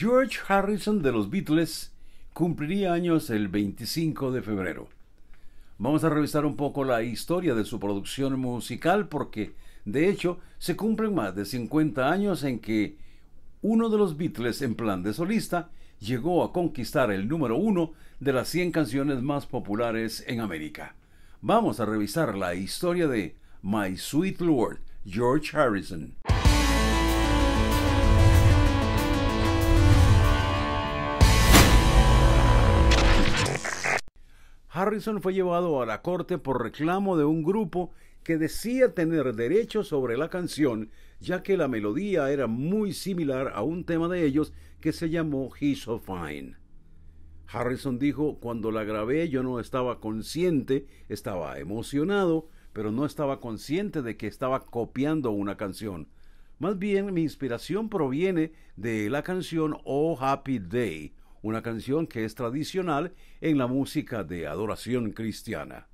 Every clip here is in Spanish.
George Harrison de los Beatles cumpliría años el 25 de febrero. Vamos a revisar un poco la historia de su producción musical porque, de hecho, se cumplen más de 50 años en que uno de los Beatles en plan de solista llegó a conquistar el número uno de las 100 canciones más populares en América. Vamos a revisar la historia de My Sweet Lord, George Harrison. Harrison fue llevado a la corte por reclamo de un grupo que decía tener derecho sobre la canción, ya que la melodía era muy similar a un tema de ellos que se llamó He's So Fine. Harrison dijo, cuando la grabé yo no estaba consciente, estaba emocionado, pero no estaba consciente de que estaba copiando una canción. Más bien mi inspiración proviene de la canción Oh Happy Day, una canción que es tradicional en la música de adoración cristiana.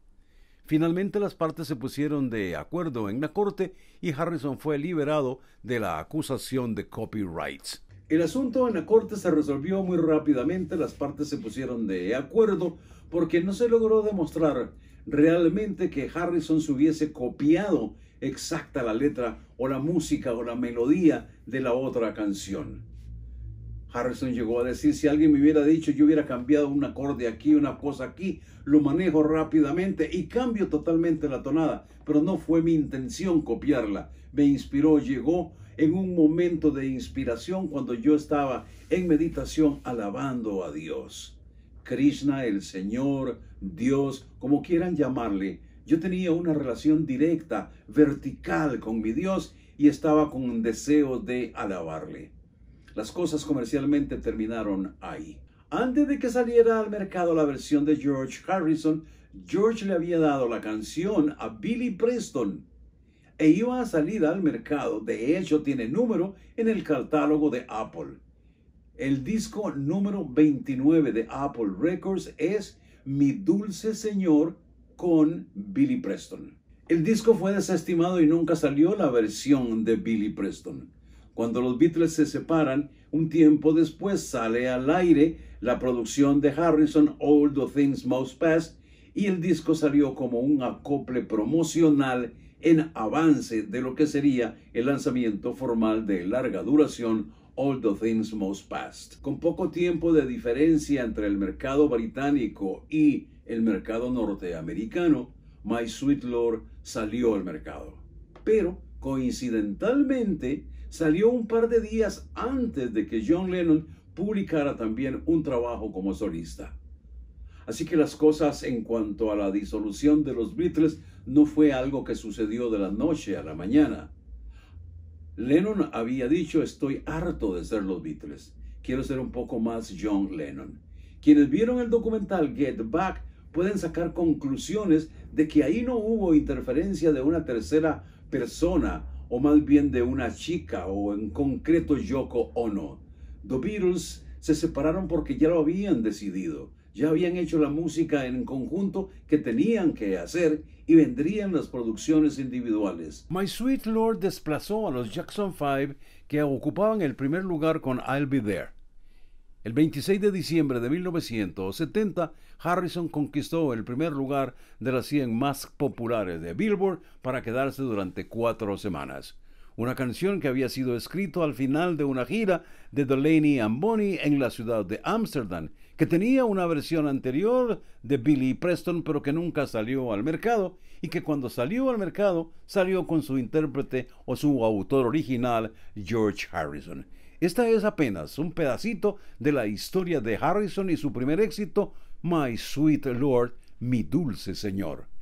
Finalmente las partes se pusieron de acuerdo en la corte y Harrison fue liberado de la acusación de copyrights. El asunto en la corte se resolvió muy rápidamente, las partes se pusieron de acuerdo porque no se logró demostrar realmente que Harrison se hubiese copiado exacta la letra o la música o la melodía de la otra canción. Harrison llegó a decir, si alguien me hubiera dicho, yo hubiera cambiado un acorde aquí, una cosa aquí, lo manejo rápidamente y cambio totalmente la tonada, pero no fue mi intención copiarla. Me inspiró, llegó en un momento de inspiración cuando yo estaba en meditación alabando a Dios. Krishna, el Señor, Dios, como quieran llamarle, yo tenía una relación directa, vertical con mi Dios y estaba con un deseo de alabarle. Las cosas comercialmente terminaron ahí. Antes de que saliera al mercado la versión de George Harrison, George le había dado la canción a Billy Preston e iba a salir al mercado. De hecho, tiene número en el catálogo de Apple. El disco número 29 de Apple Records es Mi Dulce Señor con Billy Preston. El disco fue desestimado y nunca salió la versión de Billy Preston. Cuando los Beatles se separan, un tiempo después sale al aire la producción de Harrison All the Things Most Past y el disco salió como un acople promocional en avance de lo que sería el lanzamiento formal de larga duración All the Things Most Past. Con poco tiempo de diferencia entre el mercado británico y el mercado norteamericano, My Sweet Lord salió al mercado. Pero, coincidentalmente, salió un par de días antes de que John Lennon publicara también un trabajo como solista. Así que las cosas en cuanto a la disolución de los Beatles no fue algo que sucedió de la noche a la mañana. Lennon había dicho, estoy harto de ser los Beatles, quiero ser un poco más John Lennon. Quienes vieron el documental Get Back pueden sacar conclusiones de que ahí no hubo interferencia de una tercera persona o más bien de una chica o en concreto Yoko Ono. The Beatles se separaron porque ya lo habían decidido, ya habían hecho la música en conjunto que tenían que hacer y vendrían las producciones individuales. My Sweet Lord desplazó a los Jackson 5 que ocupaban el primer lugar con I'll Be There. El 26 de diciembre de 1970, Harrison conquistó el primer lugar de las 100 más populares de Billboard para quedarse durante cuatro semanas. Una canción que había sido escrita al final de una gira de Delaney and Bonnie en la ciudad de Ámsterdam, que tenía una versión anterior de Billy Preston pero que nunca salió al mercado y que cuando salió al mercado salió con su intérprete o su autor original George Harrison. Esta es apenas un pedacito de la historia de Harrison y su primer éxito, My Sweet Lord, mi dulce Señor.